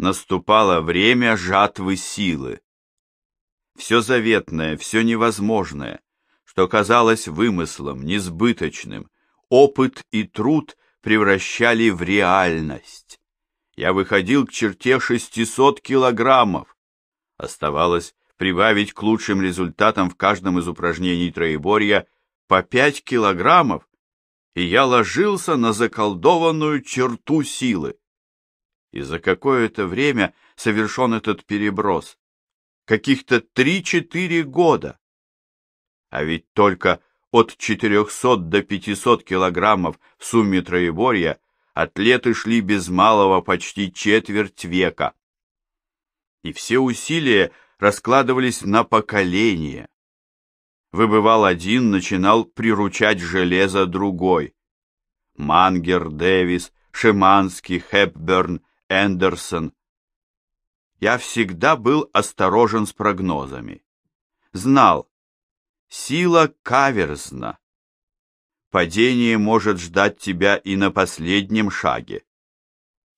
наступало время жатвы силы. Все заветное, все невозможное, что казалось вымыслом, несбыточным, опыт и труд превращали в реальность. Я выходил к черте 600 килограммов. Оставалось прибавить к лучшим результатам в каждом из упражнений троеборья по 5 килограммов, и я ложился на заколдованную черту силы и за какое-то время совершен этот переброс. Каких-то три-четыре года. А ведь только от 400 до 500 килограммов в сумме троеборья атлеты шли без малого почти четверть века. И все усилия раскладывались на поколения. Выбывал один, начинал приручать железо другой. Мангер, Дэвис, Шиманский, Хепберн, Эндерсон. Я всегда был осторожен с прогнозами. Знал, сила каверзна. Падение может ждать тебя и на последнем шаге.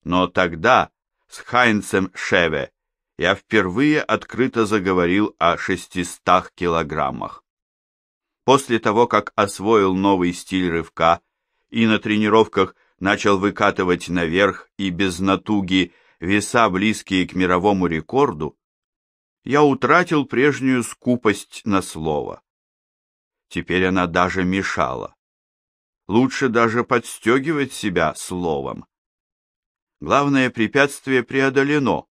Но тогда с Хайнцем Шеве я впервые открыто заговорил о шестистах килограммах. После того, как освоил новый стиль рывка и на тренировках начал выкатывать наверх и без натуги веса, близкие к мировому рекорду, я утратил прежнюю скупость на слово. Теперь она даже мешала. Лучше даже подстегивать себя словом. Главное препятствие преодолено,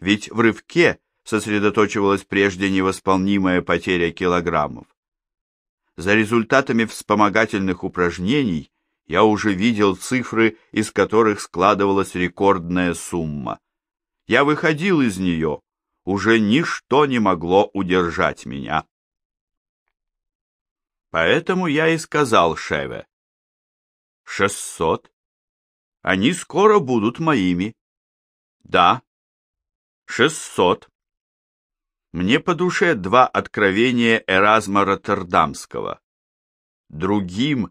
ведь в рывке сосредоточивалась прежде невосполнимая потеря килограммов. За результатами вспомогательных упражнений я уже видел цифры, из которых складывалась рекордная сумма. Я выходил из нее, уже ничто не могло удержать меня. Поэтому я и сказал Шеве. Шестьсот. Они скоро будут моими. Да. Шестьсот. Мне по душе два откровения Эразма Роттердамского. Другим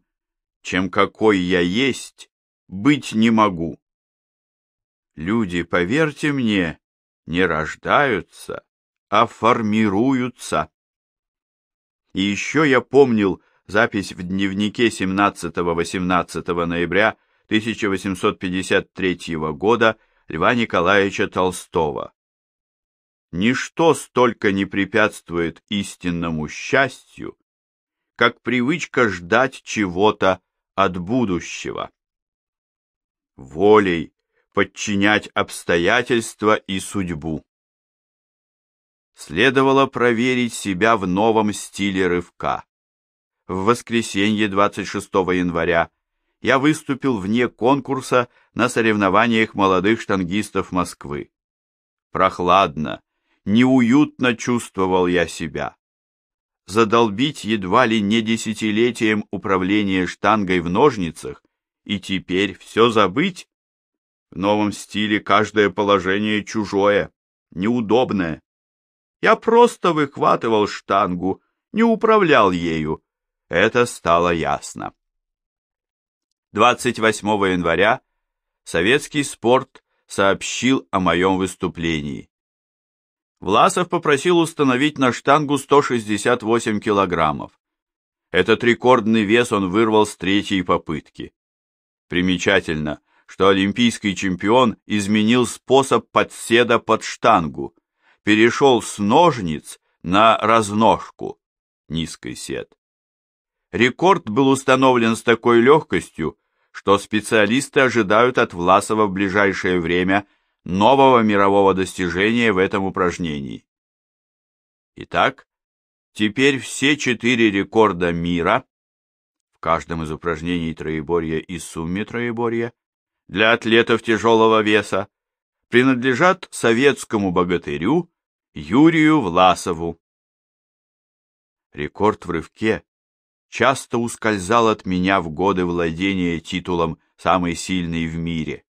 чем какой я есть, быть не могу. Люди, поверьте мне, не рождаются, а формируются. И еще я помнил запись в дневнике 17-18 ноября 1853 года Льва Николаевича Толстого. Ничто столько не препятствует истинному счастью, как привычка ждать чего-то от будущего. Волей подчинять обстоятельства и судьбу. Следовало проверить себя в новом стиле рывка. В воскресенье 26 января я выступил вне конкурса на соревнованиях молодых штангистов Москвы. Прохладно, неуютно чувствовал я себя задолбить едва ли не десятилетием управления штангой в ножницах и теперь все забыть? В новом стиле каждое положение чужое, неудобное. Я просто выхватывал штангу, не управлял ею. Это стало ясно. 28 января советский спорт сообщил о моем выступлении. Власов попросил установить на штангу 168 килограммов. Этот рекордный вес он вырвал с третьей попытки. Примечательно, что олимпийский чемпион изменил способ подседа под штангу, перешел с ножниц на разножку, низкий сед. Рекорд был установлен с такой легкостью, что специалисты ожидают от Власова в ближайшее время нового мирового достижения в этом упражнении. Итак, теперь все четыре рекорда мира, в каждом из упражнений троеборья и сумме троеборья, для атлетов тяжелого веса, принадлежат советскому богатырю Юрию Власову. Рекорд в рывке часто ускользал от меня в годы владения титулом «Самый сильный в мире».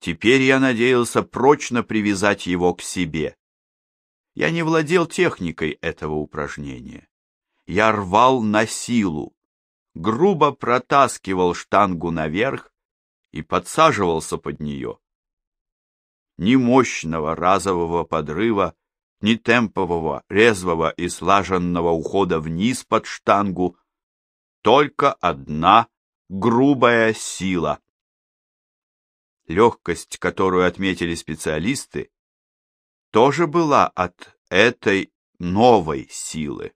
Теперь я надеялся прочно привязать его к себе. Я не владел техникой этого упражнения. Я рвал на силу, грубо протаскивал штангу наверх и подсаживался под нее. Ни мощного разового подрыва, ни темпового, резвого и слаженного ухода вниз под штангу, только одна грубая сила — легкость, которую отметили специалисты, тоже была от этой новой силы.